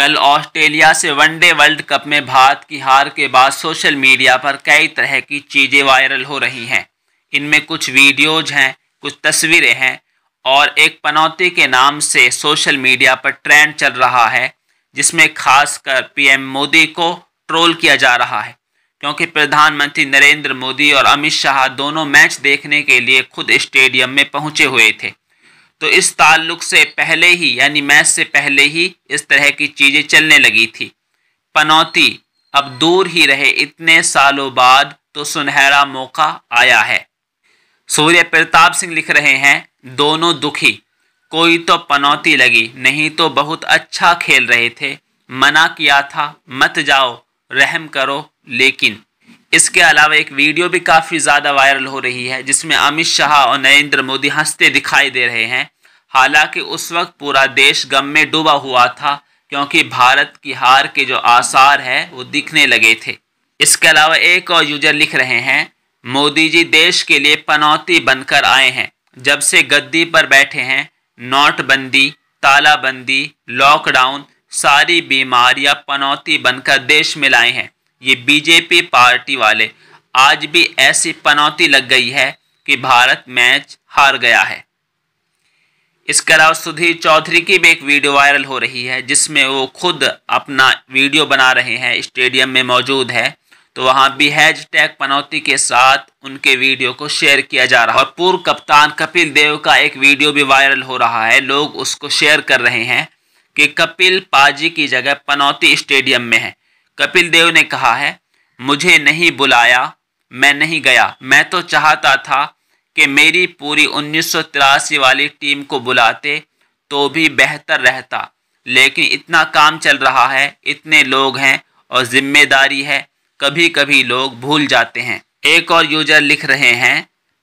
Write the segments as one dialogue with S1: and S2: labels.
S1: कल ऑस्ट्रेलिया से one day world cup में भारत की हार के बाद सोशल मीडिया पर कई तरह की चीज़ें वायरल हो रही हैं इनमें कुछ वीडियोज हैं कुछ तस्वीरें हैं और एक पनौती के नाम से सोशल मीडिया पर ट्रेंड चल रहा है जिसमें खासकर पीएम मोदी को ट्रोल किया जा रहा है क्योंकि प्रधानमंत्री नरेंद्र मोदी और अमित शाह दोनों मैच देखने के लिए खुद स्टेडियम में पहुंचे हुए थे तो इस ताल्लुक से पहले ही यानी मैच से पहले ही इस तरह की चीज़ें चलने लगी थी पनौती अब दूर ही रहे इतने सालों बाद तो सुनहरा मौका आया है सूर्य प्रताप सिंह लिख रहे हैं दोनों दुखी कोई तो पनौती लगी नहीं तो बहुत अच्छा खेल रहे थे मना किया था मत जाओ रहम करो लेकिन इसके अलावा एक वीडियो भी काफ़ी ज़्यादा वायरल हो रही है जिसमें अमित शाह और नरेंद्र मोदी हंसते दिखाई दे रहे हैं हालांकि उस वक्त पूरा देश गम में डूबा हुआ था क्योंकि भारत की हार के जो आसार है वो दिखने लगे थे इसके अलावा एक और यूजर लिख रहे हैं मोदी जी देश के लिए पनौती बनकर आए हैं जब से गद्दी पर बैठे हैं नोटबंदी तालाबंदी लॉकडाउन सारी बीमारियां पनौती बनकर देश में लाए हैं ये बीजेपी पार्टी वाले आज भी ऐसी पनौती लग गई है कि भारत मैच हार गया है इसके अलावा सुधीर चौधरी की भी एक वीडियो वायरल हो रही है जिसमें वो खुद अपना वीडियो बना रहे हैं स्टेडियम में मौजूद है तो वहाँ भी हैज टैग पनौती के साथ उनके वीडियो को शेयर किया जा रहा है और पूर्व कप्तान कपिल देव का एक वीडियो भी वायरल हो रहा है लोग उसको शेयर कर रहे हैं कि कपिल पाजी की जगह पनौती स्टेडियम में है कपिल देव ने कहा है मुझे नहीं बुलाया मैं नहीं गया मैं तो चाहता था कि मेरी पूरी उन्नीस वाली टीम को बुलाते तो भी बेहतर रहता लेकिन इतना काम चल रहा है इतने लोग हैं और जिम्मेदारी है कभी कभी लोग भूल जाते हैं एक और यूजर लिख रहे हैं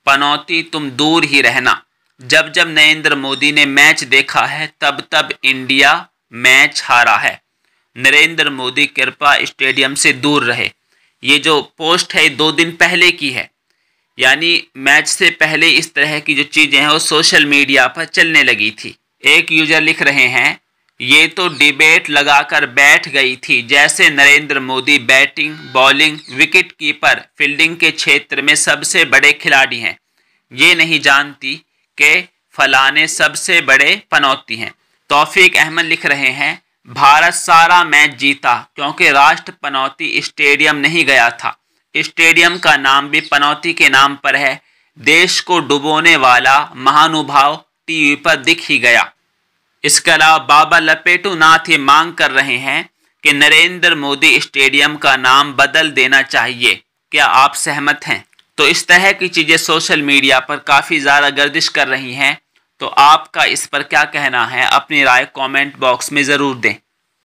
S1: पनौती तुम दूर ही रहना जब जब नरेंद्र मोदी ने मैच देखा है तब तब इंडिया मैच हारा है नरेंद्र मोदी कृपा स्टेडियम से दूर रहे ये जो पोस्ट है दो दिन पहले की है यानी मैच से पहले इस तरह की जो चीज़ें हैं वो सोशल मीडिया पर चलने लगी थी एक यूजर लिख रहे हैं ये तो डिबेट लगाकर बैठ गई थी जैसे Narendra Modi batting bowling wicket keeper fielding के क्षेत्र में सबसे बड़े खिलाड़ी हैं ये नहीं जानती कि फलाने सबसे बड़े पनौती हैं तौफीक अहमद लिख रहे हैं भारत सारा मैच जीता क्योंकि राष्ट्र पनौती स्टेडियम नहीं गया था स्टेडियम का नाम भी पनौती के नाम पर है देश को डुबोने वाला महानुभाव टीवी पर दिख ही गया इसके अलावा बाबा लपेटू नाथ ये मांग कर रहे हैं कि नरेंद्र मोदी स्टेडियम का नाम बदल देना चाहिए क्या आप सहमत हैं तो इस तरह की चीज़ें सोशल मीडिया पर काफ़ी ज़्यादा गर्दिश कर रही हैं तो आपका इस पर क्या कहना है अपनी राय कमेंट बॉक्स में ज़रूर दें